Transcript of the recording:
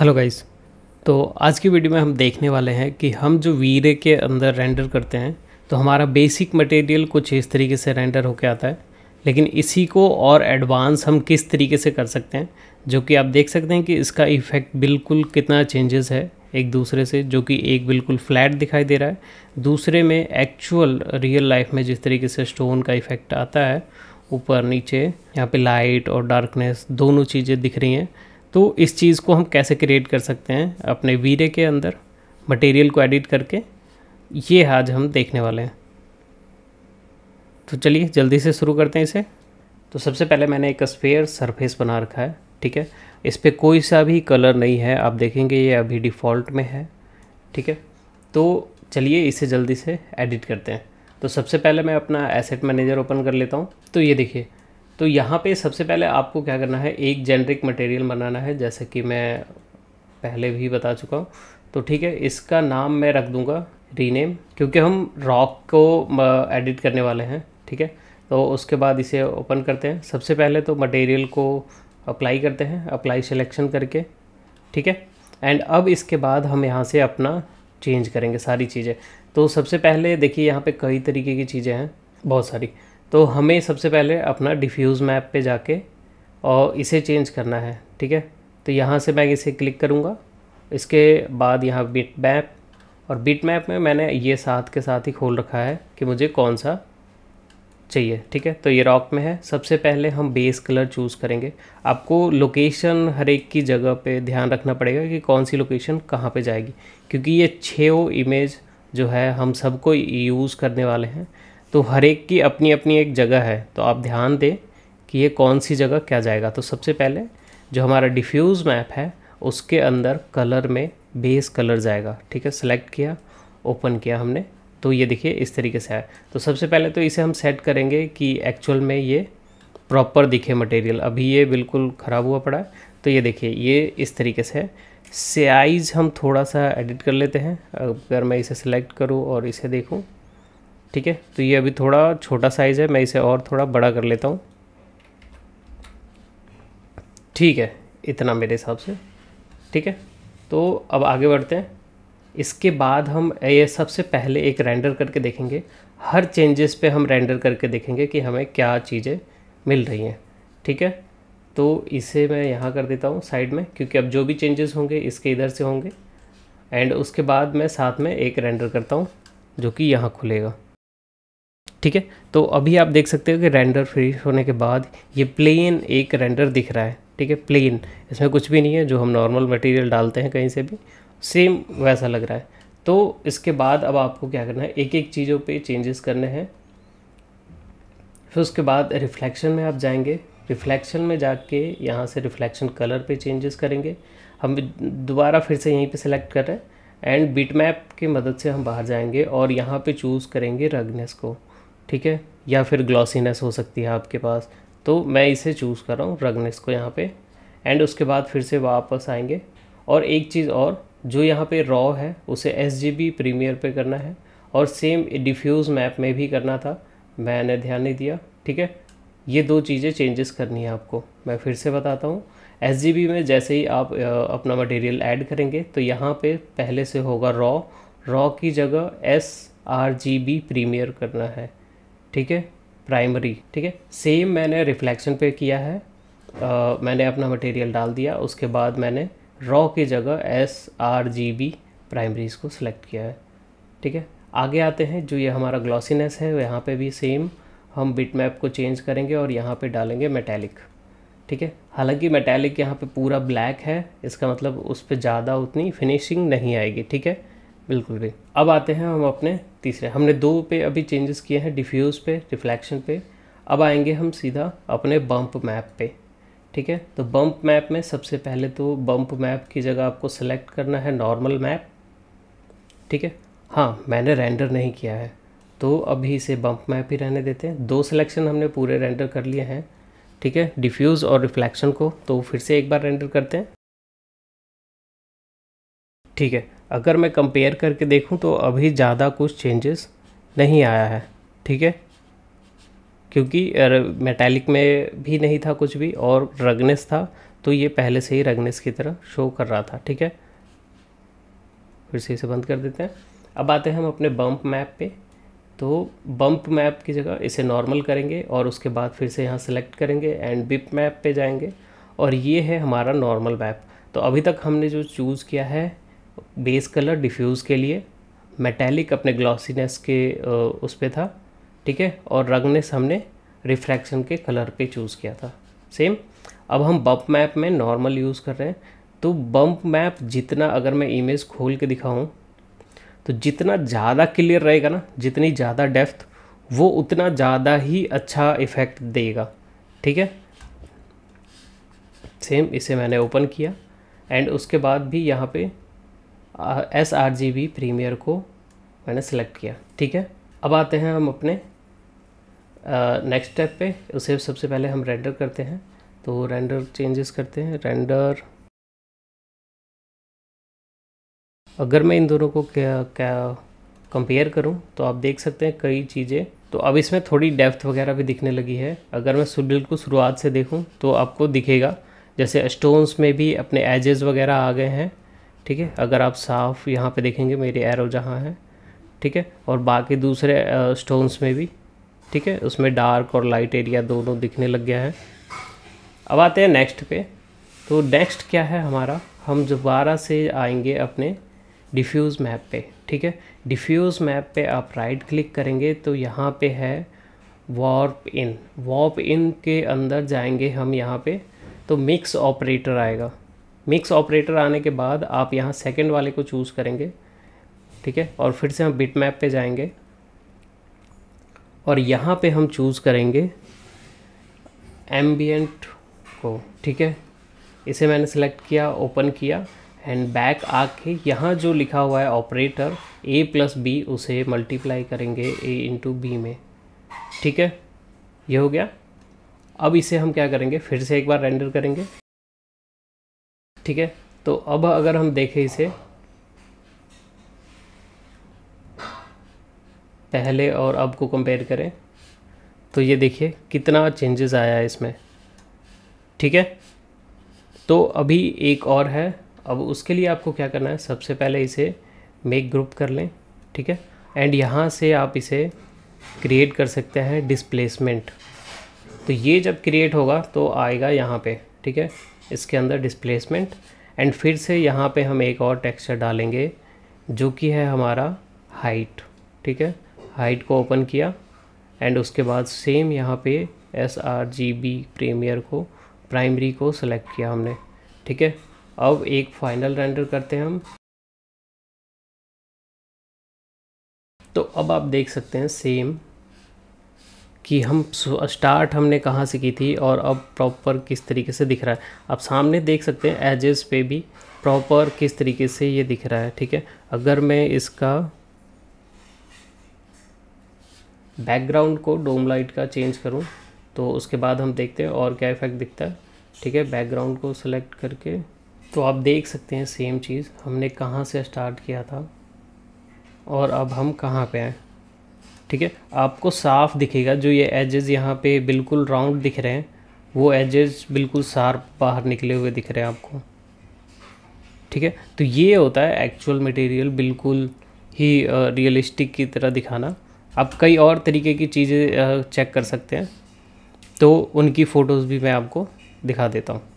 hello guys तो आज की वीडियो में हम देखने वाले हैं कि हम जो वीरे के अंदर रेंडर करते हैं तो हमारा बेसिक मटेरियल कुछ इस तरीके से रेंडर होके आता है लेकिन इसी को और एडवांस हम किस तरीके से कर सकते हैं जो कि आप देख सकते हैं कि इसका इफ़ेक्ट बिल्कुल कितना चेंजेस है एक दूसरे से जो कि एक बिल्कुल फ्लैट दिखाई दे रहा है दूसरे में एक्चुअल रियल लाइफ में जिस तरीके से स्टोन का इफ़ेक्ट आता है ऊपर नीचे यहाँ पे लाइट और डार्कनेस दोनों चीज़ें दिख रही हैं तो इस चीज़ को हम कैसे क्रिएट कर सकते हैं अपने वीरे के अंदर मटेरियल को एडिट करके ये आज हम देखने वाले हैं तो चलिए जल्दी से शुरू करते हैं इसे तो सबसे पहले मैंने एक स्पेयर सरफेस बना रखा है ठीक है इस पर कोई सा भी कलर नहीं है आप देखेंगे ये अभी डिफ़ॉल्ट में है ठीक है तो चलिए इसे जल्दी से एडिट करते हैं तो सबसे पहले मैं अपना एसेट मैनेजर ओपन कर लेता हूँ तो ये देखिए तो यहाँ पे सबसे पहले आपको क्या करना है एक जेनरिक मटेरियल बनाना है जैसे कि मैं पहले भी बता चुका हूँ तो ठीक है इसका नाम मैं रख दूँगा रीनेम क्योंकि हम रॉक को एडिट करने वाले हैं ठीक है तो उसके बाद इसे ओपन करते हैं सबसे पहले तो मटेरियल को अप्लाई करते हैं अप्लाई सिलेक्शन करके ठीक है एंड अब इसके बाद हम यहाँ से अपना चेंज करेंगे सारी चीज़ें तो सबसे पहले देखिए यहाँ पे कई तरीके की चीज़ें हैं बहुत सारी तो हमें सबसे पहले अपना डिफ्यूज़ मैप पे जाके और इसे चेंज करना है ठीक है तो यहाँ से मैं इसे क्लिक करूँगा इसके बाद यहाँ बिट मैप और बिट मैप में मैंने ये साथ के साथ ही खोल रखा है कि मुझे कौन सा चाहिए ठीक है तो ये रॉक में है सबसे पहले हम बेस कलर चूज़ करेंगे आपको लोकेशन हर एक की जगह पे ध्यान रखना पड़ेगा कि कौन सी लोकेशन कहाँ पे जाएगी क्योंकि ये छो इमेज जो है हम सबको यूज़ करने वाले हैं तो हर एक की अपनी अपनी एक जगह है तो आप ध्यान दें कि ये कौन सी जगह क्या जाएगा तो सबसे पहले जो हमारा डिफ्यूज़ मैप है उसके अंदर कलर में बेस कलर जाएगा ठीक है सेलेक्ट किया ओपन किया हमने तो ये देखिए इस तरीके से आया तो सबसे पहले तो इसे हम सेट करेंगे कि एक्चुअल में ये प्रॉपर दिखे मटेरियल अभी ये बिल्कुल ख़राब हुआ पड़ा है तो ये देखिए ये इस तरीके से है साइज़ हम थोड़ा सा एडिट कर लेते हैं अगर मैं इसे सेलेक्ट करूँ और इसे देखूँ ठीक है तो ये अभी थोड़ा छोटा साइज़ है मैं इसे और थोड़ा बड़ा कर लेता हूँ ठीक है इतना मेरे हिसाब से ठीक है तो अब आगे बढ़ते हैं इसके बाद हम ये सबसे पहले एक रेंडर करके देखेंगे हर चेंजेस पे हम रेंडर करके देखेंगे कि हमें क्या चीज़ें मिल रही हैं ठीक है तो इसे मैं यहाँ कर देता हूँ साइड में क्योंकि अब जो भी चेंजेस होंगे इसके इधर से होंगे एंड उसके बाद मैं साथ में एक रेंडर करता हूँ जो कि यहाँ खुलेगा ठीक है तो अभी आप देख सकते हो कि रेंडर फ्री होने के बाद ये प्लेन एक रेंडर दिख रहा है ठीक है प्लेन इसमें कुछ भी नहीं है जो हम नॉर्मल मटेरियल डालते हैं कहीं से भी सेम वैसा लग रहा है तो इसके बाद अब आपको क्या करना है एक एक चीज़ों पे चेंजेस करने हैं फिर उसके बाद रिफ्लेक्शन में आप जाएंगे रिफ्लेक्शन में जाके यहाँ से रिफ्लेक्शन कलर पे चेंजेस करेंगे हम दोबारा फिर से यहीं पे सेलेक्ट कर रहे हैं एंड बीट मैप की मदद से हम बाहर जाएंगे और यहाँ पे चूज़ करेंगे रगनेस को ठीक है या फिर ग्लॉसीनेस हो सकती है आपके पास तो मैं इसे चूज़ कर रहा हूँ रगनेस को यहाँ पे एंड उसके बाद फिर से वापस आएंगे और एक चीज़ और जो यहाँ पे रॉ है उसे एस जी प्रीमियर पे करना है और सेम डिफ्यूज़ मैप में भी करना था मैंने ध्यान नहीं दिया ठीक है ये दो चीज़ें चेंजेस करनी है आपको मैं फिर से बताता हूँ एस में जैसे ही आप अपना मटेरियल ऐड करेंगे तो यहाँ पर पहले से होगा रॉ रॉ की जगह S R G B premier करना है ठीक है प्राइमरी ठीक है सेम मैंने रिफ्लेक्शन पे किया है आ, मैंने अपना मटेरियल डाल दिया उसके बाद मैंने रॉ की जगह S R G B primary इसको सिलेक्ट किया है ठीक है आगे आते हैं जो ये हमारा ग्लॉसीनेस है यहाँ पे भी सेम हम बिट मैप को चेंज करेंगे और यहाँ पे डालेंगे मेटेलिक ठीक है हालांकि मेटेलिक यहाँ पे पूरा ब्लैक है इसका मतलब उस पर ज़्यादा उतनी फिनिशिंग नहीं आएगी ठीक है बिल्कुल भी अब आते हैं हम अपने तीसरे हमने दो पे अभी चेंजेस किए हैं डिफ्यूज़ पे रिफ्लेक्शन पे अब आएंगे हम सीधा अपने बम्प मैप पे ठीक है तो बम्प मैप में सबसे पहले तो बम्प मैप की जगह आपको सेलेक्ट करना है नॉर्मल मैप ठीक है हाँ मैंने रेंडर नहीं किया है तो अभी इसे बम्प मैप ही रहने देते हैं दो सिलेक्शन हमने पूरे रेंडर कर लिए हैं ठीक है डिफ्यूज़ और रिफ्लेक्शन को तो फिर से एक बार रेंडर करते हैं ठीक है अगर मैं कंपेयर करके देखूं तो अभी ज़्यादा कुछ चेंजेस नहीं आया है ठीक है क्योंकि मेटालिक में भी नहीं था कुछ भी और रगनेस था तो ये पहले से ही रगनेस की तरह शो कर रहा था ठीक है फिर से इसे बंद कर देते हैं अब आते हैं हम अपने बम्प मैप पे तो बम्प मैप की जगह इसे नॉर्मल करेंगे और उसके बाद फिर से यहाँ सेलेक्ट करेंगे एंड बिप मैप पे जाएंगे और ये है हमारा नॉर्मल मैप तो अभी तक हमने जो चूज़ किया है बेस कलर डिफ्यूज़ के लिए मेटेलिक अपने ग्लॉसीनेस के उस पर था ठीक है और रंगनेस हमने रिफ्रैक्शन के कलर पे चूज़ किया था सेम अब हम बम्प मैप में नॉर्मल यूज़ कर रहे हैं तो बम्प मैप जितना अगर मैं इमेज खोल के दिखाऊँ तो जितना ज़्यादा क्लियर रहेगा ना जितनी ज़्यादा डेफ्थ वो उतना ज़्यादा ही अच्छा इफ़ेक्ट देगा ठीक है सेम इसे मैंने ओपन किया एंड उसके बाद भी यहाँ पर S R G B premier को मैंने सेलेक्ट किया ठीक है अब आते हैं हम अपने नेक्स्ट स्टेप पे उसे सबसे पहले हम रेंडर करते हैं तो रेंडर चेंजेस करते हैं रेंडर अगर मैं इन दोनों को क्या क्या कंपेयर करूं तो आप देख सकते हैं कई चीज़ें तो अब इसमें थोड़ी डेप्थ वगैरह भी दिखने लगी है अगर मैं बिल्कुल शुरुआत से देखूं तो आपको दिखेगा जैसे स्टोन्स में भी अपने एजेस वगैरह आ गए हैं ठीक है अगर आप साफ यहाँ पे देखेंगे मेरी एरो जहाँ है ठीक है और बाकी दूसरे स्टोन्स में भी ठीक है उसमें डार्क और लाइट एरिया दोनों दिखने लग गया है अब आते हैं नेक्स्ट पे तो नेक्स्ट क्या है हमारा हम दोबारा से आएंगे अपने डिफ्यूज़ मैप पे ठीक है डिफ्यूज़ मैप पे आप राइट क्लिक करेंगे तो यहाँ पे है वॉर्प इन वॉर्प इन के अंदर जाएंगे हम यहाँ पे तो मिक्स ऑपरेटर आएगा मिक्स ऑपरेटर आने के बाद आप यहाँ सेकेंड वाले को चूज़ करेंगे ठीक है और फिर से हम बिट मैप पर जाएंगे और यहाँ पे हम चूज़ करेंगे एम्बियट को ठीक है इसे मैंने सेलेक्ट किया ओपन किया एंड बैक आके यहाँ जो लिखा हुआ है ऑपरेटर ए प्लस बी उसे मल्टीप्लाई करेंगे ए इंटू बी में ठीक है ये हो गया अब इसे हम क्या करेंगे फिर से एक बार रेंडर करेंगे ठीक है तो अब अगर हम देखें इसे पहले और अब को कंपेयर करें तो ये देखिए कितना चेंजेस आया है इसमें ठीक है तो अभी एक और है अब उसके लिए आपको क्या करना है सबसे पहले इसे मेक ग्रुप कर लें ठीक है एंड यहाँ से आप इसे क्रिएट कर सकते हैं डिस्प्लेसमेंट तो ये जब क्रिएट होगा तो आएगा यहाँ पे ठीक है इसके अंदर डिस्प्लेसमेंट एंड फिर से यहाँ पे हम एक और टेक्सचर डालेंगे जो कि है हमारा हाइट ठीक है हाइट को ओपन किया एंड उसके बाद सेम यहाँ पे S R G B premier को प्राइमरी को सेलेक्ट किया हमने ठीक है अब एक फाइनल रेंडर करते हैं हम तो अब आप देख सकते हैं सेम कि हम स्टार्ट हमने कहाँ से की थी और अब प्रॉपर किस तरीके से दिख रहा है आप सामने देख सकते हैं एजेस पे भी प्रॉपर किस तरीके से ये दिख रहा है ठीक है अगर मैं इसका बैकग्राउंड को डोम लाइट का चेंज करूँ तो उसके बाद हम देखते हैं और क्या इफेक्ट दिखता है ठीक है बैकग्राउंड को सिलेक्ट करके तो आप देख सकते हैं सेम चीज़ हमने कहाँ से स्टार्ट किया था और अब हम कहाँ पे हैं ठीक है आपको साफ दिखेगा जो ये एजेस यहाँ पे बिल्कुल राउंड दिख रहे हैं वो एजेस बिल्कुल सार बाहर निकले हुए दिख रहे हैं आपको ठीक है तो ये होता है एक्चुअल मटेरियल बिल्कुल ही रियलिस्टिक की तरह दिखाना आप कई और तरीके की चीज़ें चेक कर सकते हैं तो उनकी फ़ोटोज़ भी मैं आपको दिखा देता हूँ